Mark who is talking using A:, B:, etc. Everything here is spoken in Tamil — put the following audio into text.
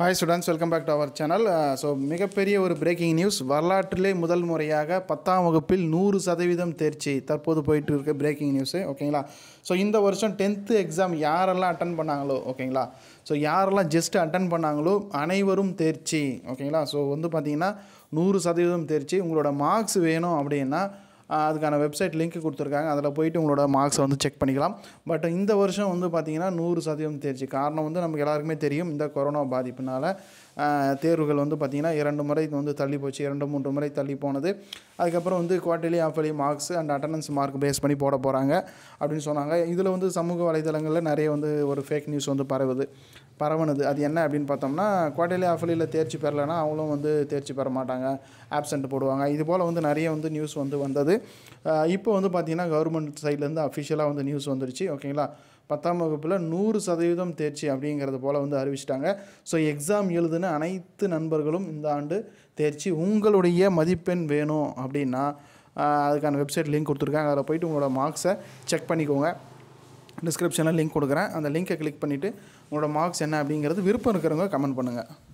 A: hi students welcome back to our channel so மிகப்பெரிய ஒரு பிரேக்கிங் நியூஸ் வரலாற்றிலே முதல் முறையாக பத்தாம் வகுப்பில் நூறு சதவீதம் தேர்ச்சி தற்போது போயிட்டு இருக்க பிரேக்கிங் நியூஸு ஓகேங்களா ஸோ இந்த வருஷம் டென்த்து எக்ஸாம் யாரெல்லாம் அட்டன் பண்ணாங்களோ ஓகேங்களா ஸோ யாரெல்லாம் ஜஸ்ட்டு அட்டன் பண்ணாங்களோ அனைவரும் தேர்ச்சி ஓகேங்களா ஸோ வந்து பார்த்திங்கன்னா நூறு சதவீதம் தேர்ச்சி உங்களோட மார்க்ஸ் வேணும் அப்படின்னா அதுக்கான வெப்சைட் லிங்க் கொடுத்துருக்காங்க அதில் போயிட்டு உங்களோட மார்க்ஸை வந்து செக் பண்ணிக்கலாம் பட் இந்த வருஷம் வந்து பார்த்திங்கன்னா நூறு சதவீதம் தேர்ச்சி காரணம் வந்து நமக்கு எல்லாருக்குமே தெரியும் இந்த கொரோனா பாதிப்புனால் தேர்வுகள் வந்து பார்த்திங்கன்னா இரண்டு முறை வந்து தள்ளி போச்சு இரண்டு மூன்று முறை தள்ளி போனது அதுக்கப்புறம் வந்து quarterly half yearly marks and attendance mark base பண்ணி போட போகிறாங்க அப்படின்னு சொன்னாங்க இதில் வந்து சமூக வலைதளங்களில் நிறைய வந்து ஒரு ஃபேக் நியூஸ் வந்து பரவுது பரவனது அது என்ன அப்படின்னு பார்த்தோம்னா குவார்டர்லி ஆஃபர்லியில் தேர்ச்சி பெறலைன்னா அவங்களும் வந்து தேர்ச்சி பெற மாட்டாங்க ஆப்சண்ட் போடுவாங்க இது போல் வந்து நிறைய வந்து நியூஸ் வந்து வந்தது இப்போ வந்து பார்த்திங்கன்னா கவர்மெண்ட் சைட்லேருந்து அஃபிஷியலாக வந்து நியூஸ் வந்துருச்சு ஓகேங்களா பத்தாம் வகுப்பில் நூறு சதவீதம் தேர்ச்சி அப்படிங்கிறது போல் வந்து அறிவிச்சிட்டாங்க ஸோ எக்ஸாம் எழுதுன அனைத்து நண்பர்களும் இந்த ஆண்டு தேர்ச்சி உங்களுடைய மதிப்பெண் வேணும் அப்படின்னா அதுக்கான வெப்சைட் லிங்க் கொடுத்துருக்காங்க அதில் போய்ட்டு உங்களோட மார்க்ஸை செக் பண்ணிக்கோங்க டிஸ்கிரிப்ஷனில் லிங்க் கொடுக்குறேன் அந்த லிங்க்கை கிளிக் பண்ணிவிட்டு உங்களோட மார்க்ஸ் என்ன அப்படிங்கிறது விருப்பம் இருக்கிறவங்க கமெண்ட் பண்ணுங்கள்